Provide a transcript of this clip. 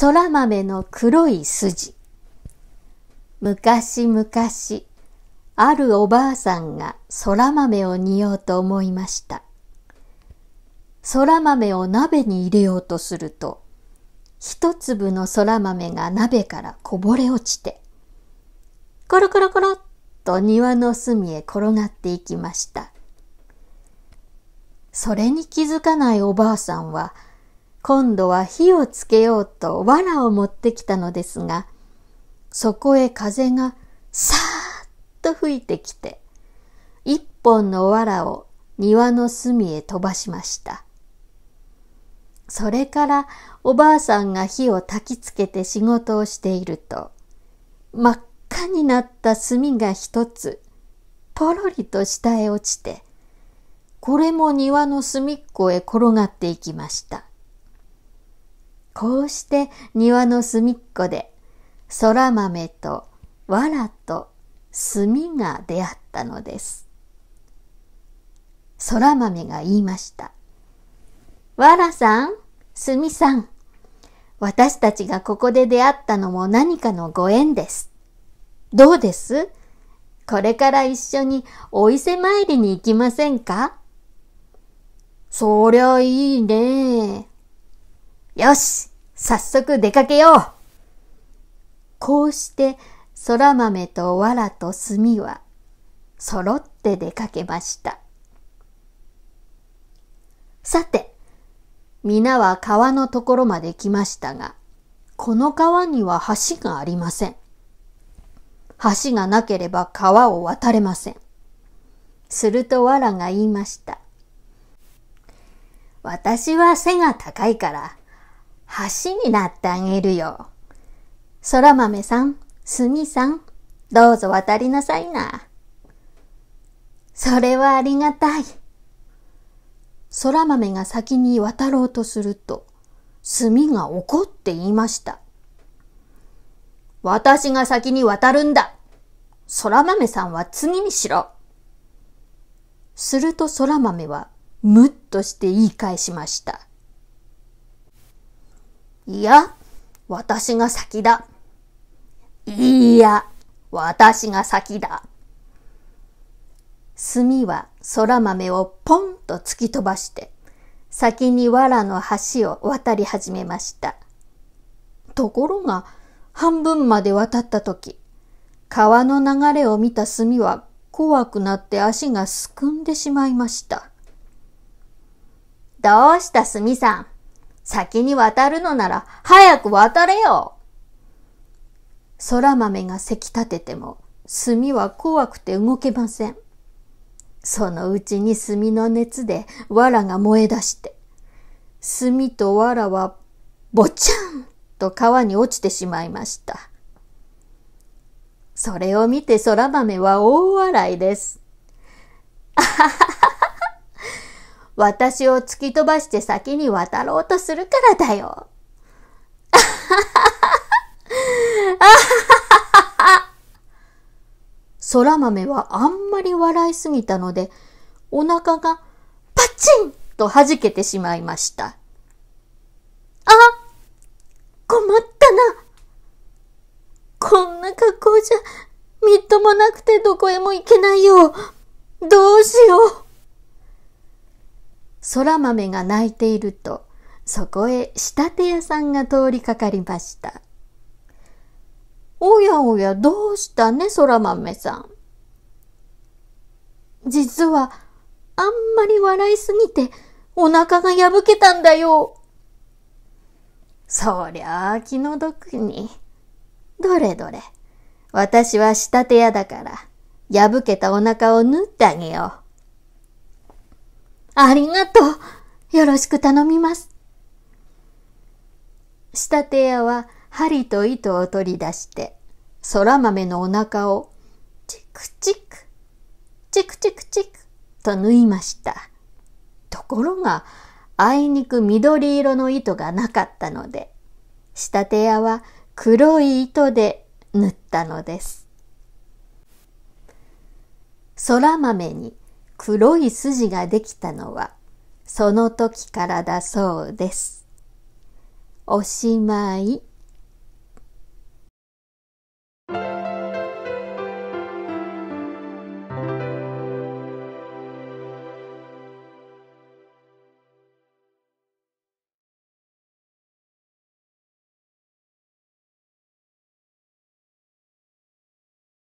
空豆の黒い筋。昔々、あるおばあさんが空豆を煮ようと思いました。空豆を鍋に入れようとすると、一粒の空豆が鍋からこぼれ落ちて、コロコロコロっと庭の隅へ転がっていきました。それに気づかないおばあさんは今度は火をつけようと藁を持ってきたのですが、そこへ風がさーっと吹いてきて、一本の藁を庭の隅へ飛ばしました。それからおばあさんが火を焚きつけて仕事をしていると、真っ赤になった炭が一つ、ポロリと下へ落ちて、これも庭の隅っこへ転がっていきました。こうして庭の隅っこで、空豆と藁と炭が出会ったのです。空豆が言いました。藁さん、炭さん、私たちがここで出会ったのも何かのご縁です。どうですこれから一緒にお伊勢参りに行きませんかそりゃいいね。よし早速出かけようこうして空豆と藁と炭は揃って出かけました。さて、皆は川のところまで来ましたが、この川には橋がありません。橋がなければ川を渡れません。すると藁が言いました。私は背が高いから橋になってあげるよ。そら豆さん、すみさん、どうぞ渡りなさいな。それはありがたい。そら豆が先に渡ろうとすると、すみが怒って言いました。私が先に渡るんだ。そら豆さんは次にしろ。するとそら豆はむっとして言い返しました。いや、私が先だ。いや、私が先だ。炭は空豆をポンと突き飛ばして、先に藁の橋を渡り始めました。ところが、半分まで渡った時、川の流れを見た炭は怖くなって足がすくんでしまいました。どうした炭さん先に渡るのなら早く渡れよ空豆がせき立てても炭は怖くて動けません。そのうちに炭の熱で藁が燃え出して、炭と藁はぼちゃんと川に落ちてしまいました。それを見て空豆は大笑いです。あはは私を突き飛ばして先に渡ろうとするからだよ。あははは空豆はあんまり笑いすぎたので、お腹がパチンと弾けてしまいました。あ困ったな。こんな格好じゃ、みっともなくてどこへも行けないよ。どうしよう。空豆が泣いていると、そこへ仕立て屋さんが通りかかりました。おやおや、どうしたね、空豆さん。実は、あんまり笑いすぎて、お腹が破けたんだよ。そりゃあ気の毒に。どれどれ。私は仕立て屋だから、破けたお腹を縫ってあげよう。ありがとう。よろしく頼みます。仕立て屋は針と糸を取り出して、空豆のお腹をチクチク、チクチクチクと縫いました。ところが、あいにく緑色の糸がなかったので、仕立て屋は黒い糸で縫ったのです。空豆に黒い筋ができたのはその時からだそうです。おしまい。